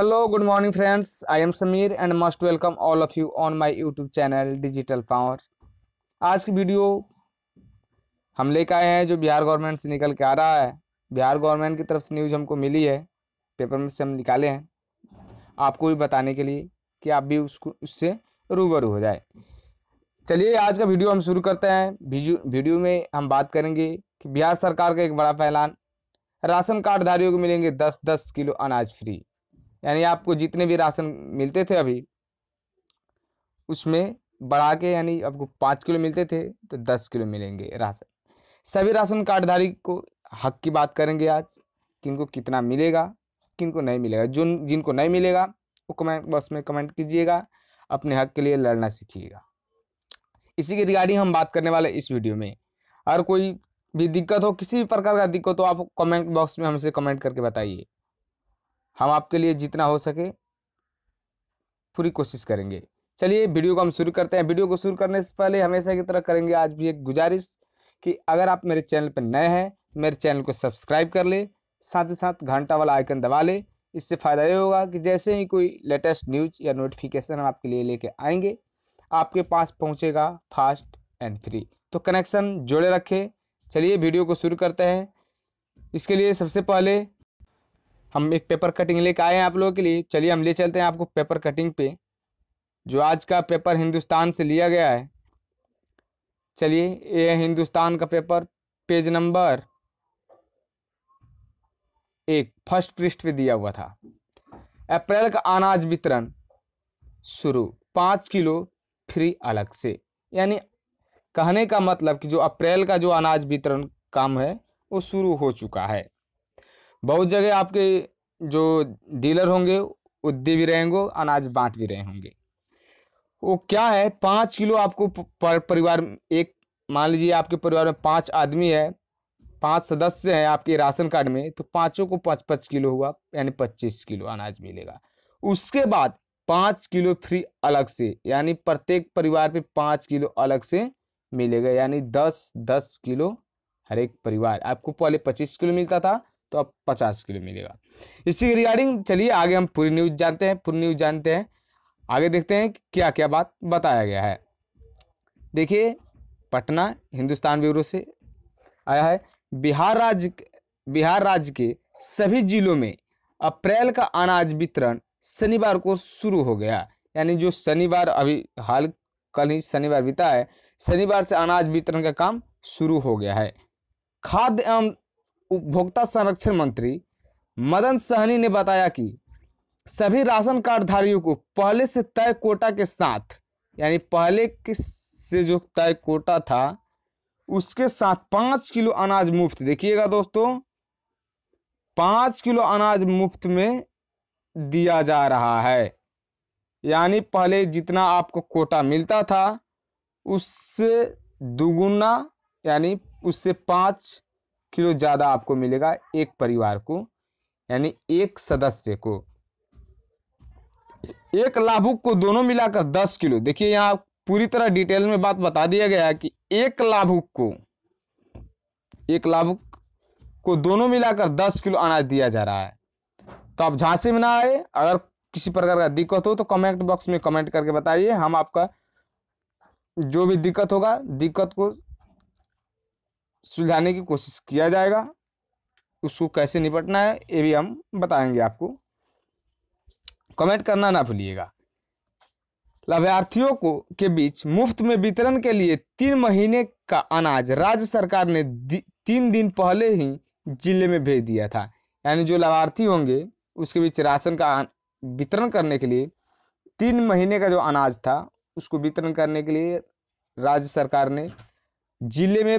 hello good morning friends I am Sameer and must welcome all of you on my YouTube channel digital power आज की video हम लेकर आए हैं जो बिहार गवर्नमेंट से निकल के आ रहा है बिहार गवर्नमेंट की तरफ से न्यूज़ हमको मिली है पेपर में से हम निकाले हैं आपको भी बताने के लिए कि आप भी उसको उससे रूबरू हो जाए चलिए आज का वीडियो हम शुरू करते हैं वीडियो में हम बात करेंगे कि बिहार सरकार का एक बड़ा फैलान राशन कार्डधारियों को मिलेंगे दस दस किलो अनाज फ्री यानी आपको जितने भी राशन मिलते थे अभी उसमें बढ़ा के यानी आपको पाँच किलो मिलते थे तो दस किलो मिलेंगे राशन सभी राशन कार्डधारी को हक की बात करेंगे आज किनको कितना मिलेगा किनको नहीं मिलेगा जो जिनको नहीं मिलेगा वो कमेंट बॉक्स में कमेंट कीजिएगा अपने हक के लिए लड़ना सीखिएगा इसी के रिगार्डिंग हम बात करने वाले इस वीडियो में अगर कोई भी दिक्कत हो किसी भी प्रकार का दिक्कत हो आप कमेंट बॉक्स में हमसे कमेंट करके बताइए हम आपके लिए जितना हो सके पूरी कोशिश करेंगे चलिए वीडियो को हम शुरू करते हैं वीडियो को शुरू करने से पहले हमेशा की तरह करेंगे आज भी एक गुजारिश कि अगर आप मेरे चैनल पर नए हैं तो मेरे चैनल को सब्सक्राइब कर ले साथ ही साथ घंटा वाला आइकन दबा ले इससे फ़ायदा ये होगा कि जैसे ही कोई लेटेस्ट न्यूज या नोटिफिकेशन हम आपके लिए लेके आएंगे आपके पास पहुँचेगा फास्ट एंड फ्री तो कनेक्शन जोड़े रखें चलिए वीडियो को शुरू करते हैं इसके लिए सबसे पहले हम एक पेपर कटिंग लेके आए हैं आप लोगों के लिए चलिए हम ले चलते हैं आपको पेपर कटिंग पे जो आज का पेपर हिंदुस्तान से लिया गया है चलिए ये हिंदुस्तान का पेपर पेज नंबर एक फर्स्ट पृष्ठ पे दिया हुआ था अप्रैल का अनाज वितरण शुरू पाँच किलो फ्री अलग से यानी कहने का मतलब कि जो अप्रैल का जो अनाज वितरण काम है वो शुरू हो चुका है बहुत जगह आपके जो डीलर होंगे वो दे भी रहे होंगे अनाज बांट भी रहे होंगे वो क्या है पाँच किलो आपको पर परिवार एक मान लीजिए आपके परिवार में पाँच आदमी है पाँच सदस्य हैं आपके राशन कार्ड में तो पाँचों को पाँच पाँच किलो हुआ यानी पच्चीस किलो अनाज मिलेगा उसके बाद पाँच किलो फ्री अलग से यानी प्रत्येक परिवार पे पाँच किलो अलग से मिलेगा यानी दस दस किलो हर एक परिवार आपको पहले पच्चीस किलो मिलता था तो अब पचास किलो मिलेगा इसी के रिगार्डिंग चलिए आगे हम पूरी न्यूज़ जानते हैं पूरी न्यूज़ जानते हैं आगे देखते हैं क्या क्या बात बताया गया है देखिए पटना हिंदुस्तान ब्यूरो से आया है बिहार राज्य बिहार राज्य के सभी जिलों में अप्रैल का अनाज वितरण शनिवार को शुरू हो गया यानी जो शनिवार अभी हाल कल ही शनिवार बीता है शनिवार से अनाज वितरण का काम शुरू हो गया है खाद्य एवं उपभोक्ता संरक्षण मंत्री मदन सहनी ने बताया कि सभी राशन कार्डधारियों को पहले से तय कोटा के साथ यानी पहले से जो तय कोटा था उसके साथ पाँच किलो अनाज मुफ्त देखिएगा दोस्तों पाँच किलो अनाज मुफ्त में दिया जा रहा है यानी पहले जितना आपको कोटा मिलता था उससे दुगुना यानी उससे पाँच किलो ज़्यादा आपको मिलेगा एक परिवार को यानी एक सदस्य को एक लाभुक को दोनों मिलाकर दस किलो देखिए यहाँ पूरी तरह डिटेल में बात बता दिया गया कि एक लाभुक को एक लाभुक को दोनों मिलाकर दस किलो अनाज दिया जा रहा है तो आप झांसे में ना आए अगर किसी प्रकार का दिक्कत हो तो कमेंट बॉक्स में कमेंट करके बताइए हम आपका जो भी दिक्कत होगा दिक्कत को सुलझाने की कोशिश किया जाएगा उसको कैसे निपटना है ये भी हम बताएंगे आपको कमेंट करना ना भूलिएगा लाभार्थियों को के बीच मुफ्त में वितरण के लिए तीन महीने का अनाज राज्य सरकार ने तीन दिन पहले ही जिले में भेज दिया था यानी जो लाभार्थी होंगे उसके बीच राशन का वितरण करने के लिए तीन महीने का जो अनाज था उसको वितरण करने के लिए राज्य सरकार ने जिले में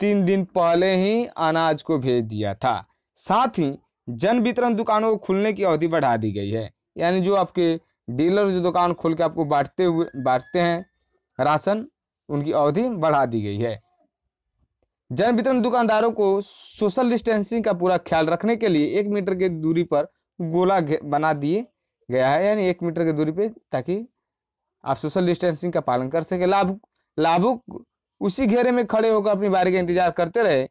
तीन दिन पहले ही अनाज को भेज दिया था साथ ही जन वितरण दुकानों को खुलने की अवधि बढ़ा दी गई है यानी जो आपके डीलर जो दुकान खोल के आपको बांटते हुए बांटते हैं राशन उनकी अवधि बढ़ा दी गई है जन वितरण दुकानदारों को सोशल डिस्टेंसिंग का पूरा ख्याल रखने के लिए एक मीटर की दूरी पर गोला बना दिए गया है यानी एक मीटर की दूरी पे ताकि आप सोशल डिस्टेंसिंग का पालन कर सके लाभ लाभुक उसी घेरे में खड़े होकर अपनी बारी का इंतजार करते रहे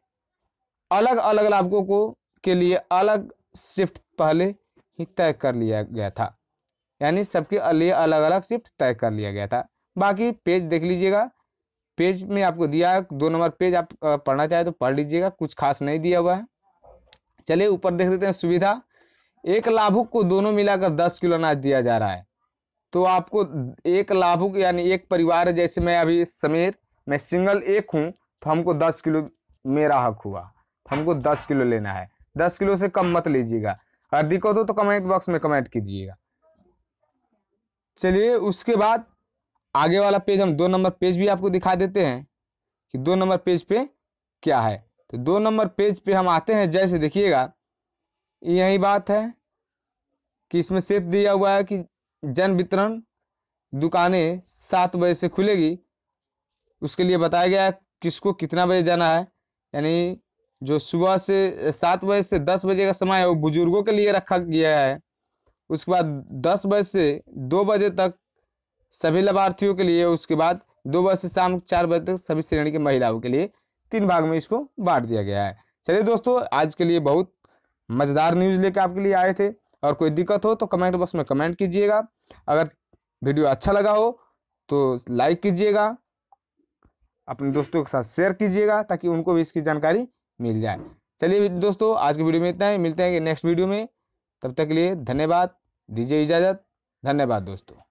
अलग अलग लाभकों को के लिए अलग शिफ्ट पहले ही तय कर लिया गया था यानी सबके लिए अलग अलग शिफ्ट तय कर लिया गया था बाकी पेज देख लीजिएगा पेज में आपको दिया है दो नंबर पेज आप पढ़ना चाहे तो पढ़ लीजिएगा कुछ खास नहीं दिया हुआ है चलिए ऊपर देख लेते हैं सुविधा एक लाभुक को दोनों मिलाकर दस किलो अनाज दिया जा रहा है तो आपको एक लाभुक यानी एक परिवार जैसे मैं अभी समीर मैं सिंगल एक हूँ तो हमको दस किलो मेरा हक हुआ तो हमको दस किलो लेना है दस किलो से कम मत लीजिएगा अगर दिक्कत हो तो कमेंट बॉक्स में कमेंट कीजिएगा चलिए उसके बाद आगे वाला पेज हम दो नंबर पेज भी आपको दिखा देते हैं कि दो नंबर पेज पे क्या है तो दो नंबर पेज पे हम आते हैं जैसे देखिएगा यही बात है कि इसमें सिर्फ दिया हुआ है कि जन वितरण दुकानें सात बजे से खुलेगी उसके लिए बताया गया किसको कितना बजे जाना है यानी जो सुबह से सात बजे से दस बजे का समय है वो बुजुर्गों के लिए रखा गया है उसके बाद दस बजे से दो बजे तक सभी लाभार्थियों के लिए उसके बाद दो बजे से शाम चार बजे तक सभी श्रेणी की महिलाओं के लिए तीन भाग में इसको बांट दिया गया है चलिए दोस्तों आज के लिए बहुत मज़ेदार न्यूज़ लेकर आपके लिए आए थे और कोई दिक्कत हो तो कमेंट बॉक्स में कमेंट कीजिएगा अगर वीडियो अच्छा लगा हो तो लाइक कीजिएगा अपने दोस्तों के साथ शेयर कीजिएगा ताकि उनको भी इसकी जानकारी मिल जाए चलिए दोस्तों आज के वीडियो में इतना ही मिलते हैं कि नेक्स्ट वीडियो में तब तक के लिए धन्यवाद दीजिए इजाज़त धन्यवाद दोस्तों